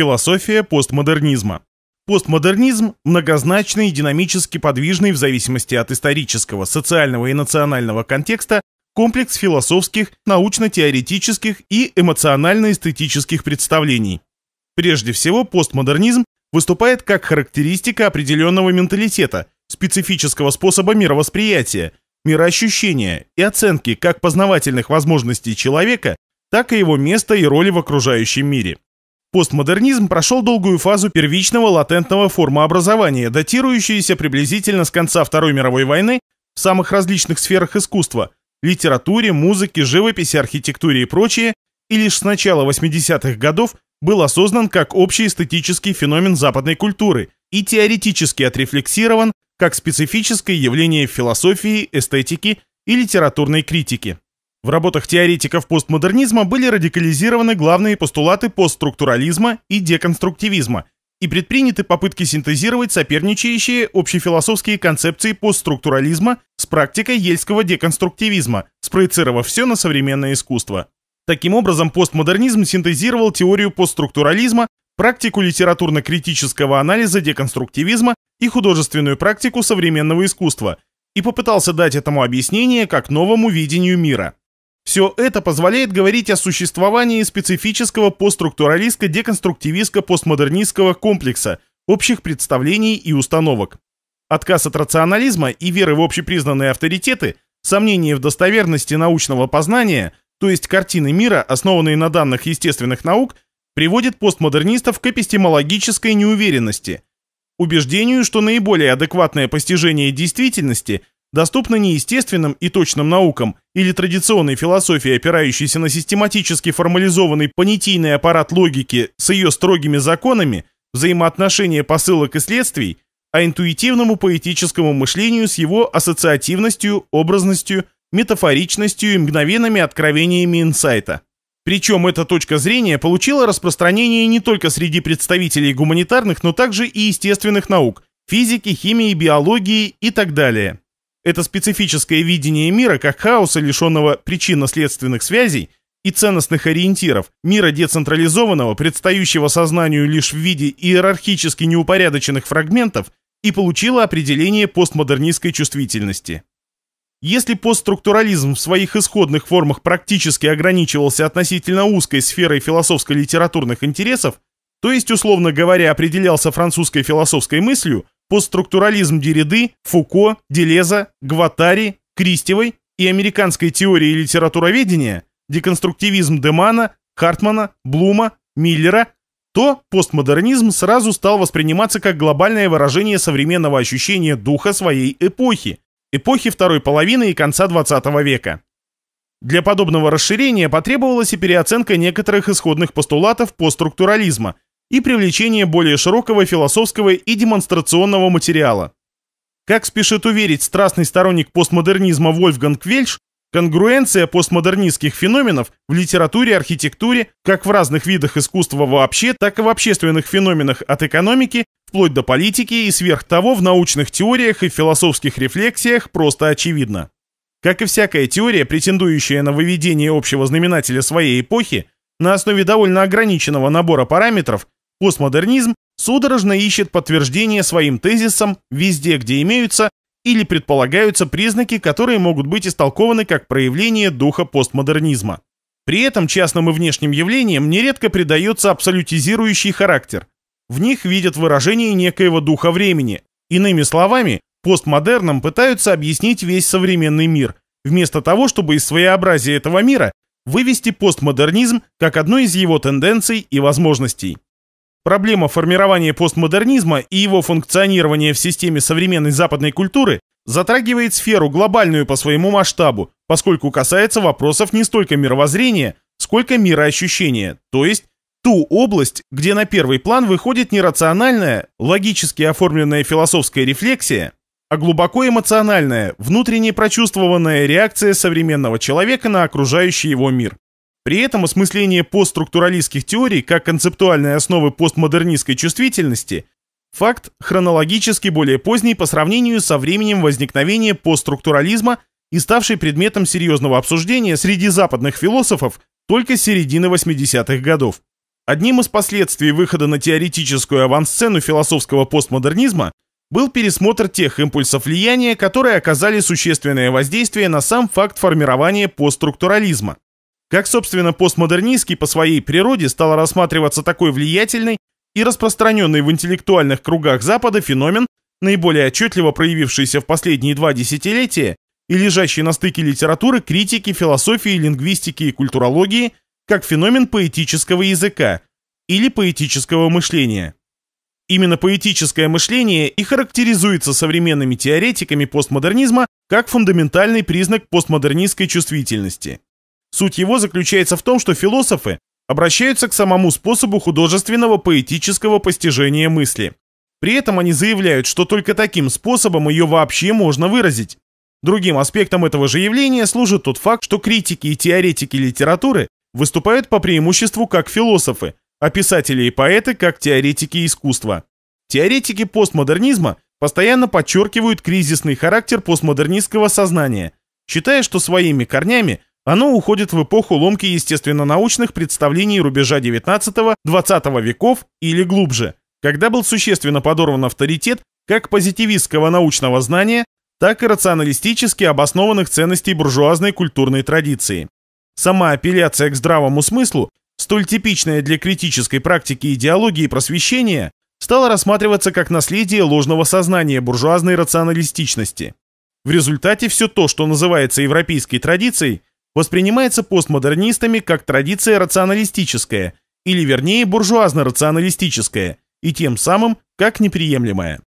Философия постмодернизма. Постмодернизм – многозначный и динамически подвижный в зависимости от исторического, социального и национального контекста комплекс философских, научно-теоретических и эмоционально-эстетических представлений. Прежде всего, постмодернизм выступает как характеристика определенного менталитета, специфического способа мировосприятия, мироощущения и оценки как познавательных возможностей человека, так и его места и роли в окружающем мире. Постмодернизм прошел долгую фазу первичного латентного формообразования, датирующуюся приблизительно с конца Второй мировой войны в самых различных сферах искусства – литературе, музыке, живописи, архитектуре и прочее, и лишь с начала 80-х годов был осознан как общий эстетический феномен западной культуры и теоретически отрефлексирован как специфическое явление философии, эстетики и литературной критики. В работах теоретиков постмодернизма были радикализированы главные постулаты постструктурализма и деконструктивизма и предприняты попытки синтезировать соперничающие общефилософские концепции постструктурализма с практикой ельского деконструктивизма, спроецировав все на современное искусство. Таким образом, постмодернизм синтезировал теорию постструктурализма, практику литературно-критического анализа деконструктивизма и художественную практику современного искусства и попытался дать этому объяснение как новому видению мира. Все это позволяет говорить о существовании специфического постструктуралистско-деконструктивистско-постмодернистского комплекса общих представлений и установок. Отказ от рационализма и веры в общепризнанные авторитеты, сомнения в достоверности научного познания, то есть картины мира, основанные на данных естественных наук, приводит постмодернистов к эпистемологической неуверенности, убеждению, что наиболее адекватное постижение действительности – доступна неестественным и точным наукам или традиционной философии, опирающейся на систематически формализованный понятийный аппарат логики с ее строгими законами, взаимоотношения посылок и следствий, а интуитивному поэтическому мышлению с его ассоциативностью, образностью, метафоричностью и мгновенными откровениями инсайта. Причем эта точка зрения получила распространение не только среди представителей гуманитарных, но также и естественных наук – физики, химии, биологии и так далее. Это специфическое видение мира как хаоса, лишенного причинно-следственных связей и ценностных ориентиров, мира децентрализованного, предстающего сознанию лишь в виде иерархически неупорядоченных фрагментов, и получило определение постмодернистской чувствительности. Если постструктурализм в своих исходных формах практически ограничивался относительно узкой сферой философско-литературных интересов, то есть, условно говоря, определялся французской философской мыслью, постструктурализм Дериды, Фуко, Делеза, Гватари, Кристевой и американской теории литературоведения, деконструктивизм Демана, Хартмана, Блума, Миллера, то постмодернизм сразу стал восприниматься как глобальное выражение современного ощущения духа своей эпохи, эпохи второй половины и конца 20 века. Для подобного расширения потребовалась и переоценка некоторых исходных постулатов постструктурализма – и привлечение более широкого философского и демонстрационного материала. Как спешит уверить страстный сторонник постмодернизма Вольфганг Вельш, конгруенция постмодернистских феноменов в литературе, архитектуре, как в разных видах искусства вообще, так и в общественных феноменах от экономики, вплоть до политики и сверх того в научных теориях и философских рефлексиях просто очевидна. Как и всякая теория, претендующая на выведение общего знаменателя своей эпохи, на основе довольно ограниченного набора параметров Постмодернизм судорожно ищет подтверждение своим тезисам везде, где имеются или предполагаются признаки, которые могут быть истолкованы как проявление духа постмодернизма. При этом частным и внешним явлениям нередко придается абсолютизирующий характер. В них видят выражение некоего духа времени. Иными словами, постмодернам пытаются объяснить весь современный мир, вместо того, чтобы из своеобразия этого мира вывести постмодернизм как одну из его тенденций и возможностей. Проблема формирования постмодернизма и его функционирования в системе современной западной культуры затрагивает сферу глобальную по своему масштабу, поскольку касается вопросов не столько мировоззрения, сколько мироощущения, то есть ту область, где на первый план выходит не рациональная, логически оформленная философская рефлексия, а глубоко эмоциональная, внутренне прочувствованная реакция современного человека на окружающий его мир. При этом осмысление постструктуралистских теорий как концептуальной основы постмодернистской чувствительности – факт хронологически более поздний по сравнению со временем возникновения постструктурализма и ставший предметом серьезного обсуждения среди западных философов только с середины 80-х годов. Одним из последствий выхода на теоретическую авансцену философского постмодернизма был пересмотр тех импульсов влияния, которые оказали существенное воздействие на сам факт формирования постструктурализма. Как, собственно, постмодернистский по своей природе стал рассматриваться такой влиятельный и распространенный в интеллектуальных кругах Запада феномен, наиболее отчетливо проявившийся в последние два десятилетия и лежащий на стыке литературы, критики, философии, лингвистики и культурологии, как феномен поэтического языка или поэтического мышления. Именно поэтическое мышление и характеризуется современными теоретиками постмодернизма как фундаментальный признак постмодернистской чувствительности. Суть его заключается в том, что философы обращаются к самому способу художественного поэтического постижения мысли. При этом они заявляют, что только таким способом ее вообще можно выразить. Другим аспектом этого же явления служит тот факт, что критики и теоретики литературы выступают по преимуществу как философы, а писатели и поэты как теоретики искусства. Теоретики постмодернизма постоянно подчеркивают кризисный характер постмодернистского сознания, считая, что своими корнями – оно уходит в эпоху ломки естественно-научных представлений рубежа XIX-XX веков или глубже, когда был существенно подорван авторитет как позитивистского научного знания, так и рационалистически обоснованных ценностей буржуазной культурной традиции. Сама апелляция к здравому смыслу, столь типичная для критической практики идеологии просвещения, стала рассматриваться как наследие ложного сознания буржуазной рационалистичности. В результате все то, что называется европейской традицией, воспринимается постмодернистами как традиция рационалистическая, или вернее буржуазно-рационалистическая, и тем самым как неприемлемая.